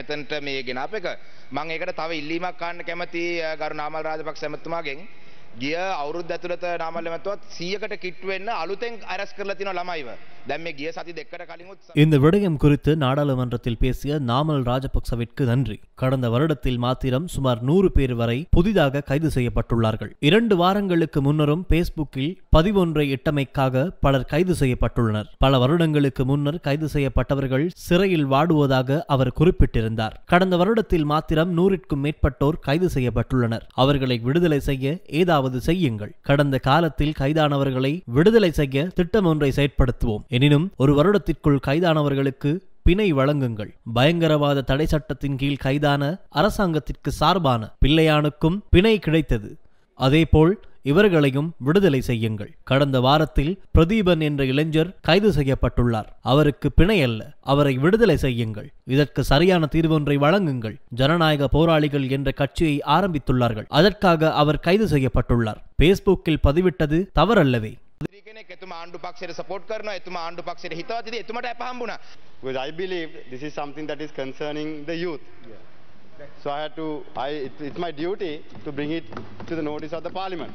මෙතනට මේ ගෙන අප එක මම ඒකට තව ඉල්ලීමක් ගන්න කැමති ගරු නාමල් රාජපක්ෂ ඇමතුමාගෙන් ගිය අවුරුද්ද ඇතුළත නාමල් ඇමතුමත් 100කට කිට්ටු වෙන්න අලුතෙන් අරස් කරලා තියෙනවා ළමයිව இந்த விடயம் குறித்து நாடாளுமன்றத்தில் பேசிய நாமல் ராஜபக்சவிற்கு நன்றி கடந்த வருடத்தில் மாத்திரம் சுமார் நூறு பேர் வரை புதிதாக கைது செய்யப்பட்டுள்ளார்கள் இரண்டு வாரங்களுக்கு முன்னரும் பேஸ்புக்கில் பதிவொன்றை இட்டமைக்காக பலர் கைது செய்யப்பட்டுள்ளனர் பல வருடங்களுக்கு முன்னர் கைது செய்யப்பட்டவர்கள் சிறையில் வாடுவதாக அவர் குறிப்பிட்டிருந்தார் கடந்த வருடத்தில் மாத்திரம் நூறிற்கும் மேற்பட்டோர் கைது செய்யப்பட்டுள்ளனர் அவர்களை விடுதலை செய்ய ஏதாவது செய்யுங்கள் கடந்த காலத்தில் கைதானவர்களை விடுதலை செய்ய திட்டம் ஒன்றை செயற்படுத்துவோம் எனினும் ஒரு வருடத்திற்குள் கைதானவர்களுக்கு பிணை வழங்குங்கள் பயங்கரவாத தடை சட்டத்தின் கீழ் கைதான அரசாங்கத்திற்கு சார்பான பிள்ளையானுக்கும் பிணை கிடைத்தது அதேபோல் இவர்களையும் விடுதலை செய்யுங்கள் கடந்த வாரத்தில் பிரதீபன் என்ற இளைஞர் கைது செய்யப்பட்டுள்ளார் அவருக்கு பிணை அல்ல அவரை விடுதலை செய்யுங்கள் இதற்கு சரியான தீர்வொன்றை வழங்குங்கள் ஜனநாயக போராளிகள் என்ற கட்சியை ஆரம்பித்துள்ளார்கள் அதற்காக அவர் கைது செய்யப்பட்டுள்ளார் பேஸ்புக்கில் பதிவிட்டது தவறல்லவே because i believe this is something that is concerning the youth so i had to i it, it's my duty to bring it to the notice of the parliament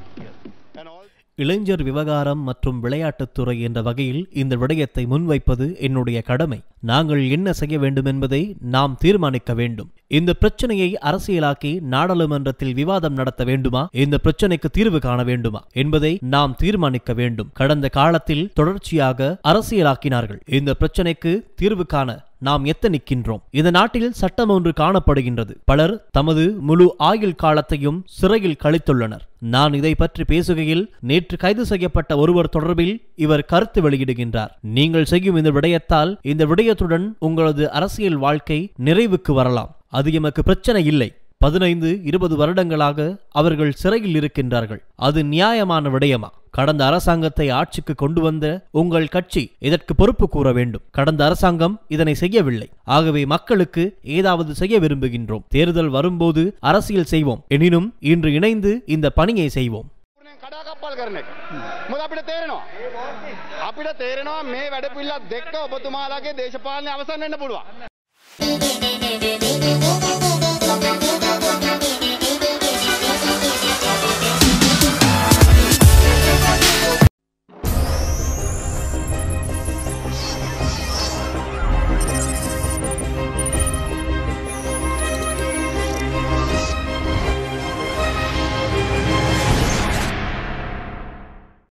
and all இளைஞர் விவகாரம் மற்றும் விளையாட்டுத்துறை என்ற வகையில் இந்த விடயத்தை முன்வைப்பது என்னுடைய கடமை நாங்கள் என்ன செய்ய வேண்டும் என்பதை நாம் தீர்மானிக்க வேண்டும் இந்த பிரச்சனையை அரசியலாக்கி நாடாளுமன்றத்தில் விவாதம் நடத்த வேண்டுமா இந்த பிரச்சனைக்கு தீர்வு காண வேண்டுமா என்பதை நாம் தீர்மானிக்க வேண்டும் கடந்த காலத்தில் தொடர்ச்சியாக அரசியலாக்கினார்கள் இந்த பிரச்சனைக்கு தீர்வு காண நாம் எத்த நிற்கின்றோம் இந்த நாட்டில் சட்டம் ஒன்று காணப்படுகின்றது பலர் தமது முழு ஆயுள் காலத்தையும் சிறையில் கழித்துள்ளனர் நான் இதை பற்றி பேசுகையில் நேற்று கைது செய்யப்பட்ட ஒருவர் தொடர்பில் இவர் கருத்து வெளியிடுகின்றார் நீங்கள் செய்யும் இந்த விடயத்தால் இந்த விடயத்துடன் உங்களது அரசியல் வாழ்க்கை நிறைவுக்கு வரலாம் அது எமக்கு பிரச்சனை இல்லை பதினைந்து இருபது வருடங்களாக அவர்கள் சிறையில் இருக்கின்றார்கள் அது நியாயமான விடயமா கடந்த அரசாங்கத்தை ஆட்சிக்கு கொண்டு வந்த உங்கள் கட்சி இதற்கு பொறுப்பு கூற வேண்டும் கடந்த அரசாங்கம் இதனை செய்யவில்லை ஆகவே மக்களுக்கு ஏதாவது செய்ய விரும்புகின்றோம் தேர்தல் வரும்போது அரசியல் செய்வோம் எனினும் இன்று இணைந்து இந்த பணியை செய்வோம்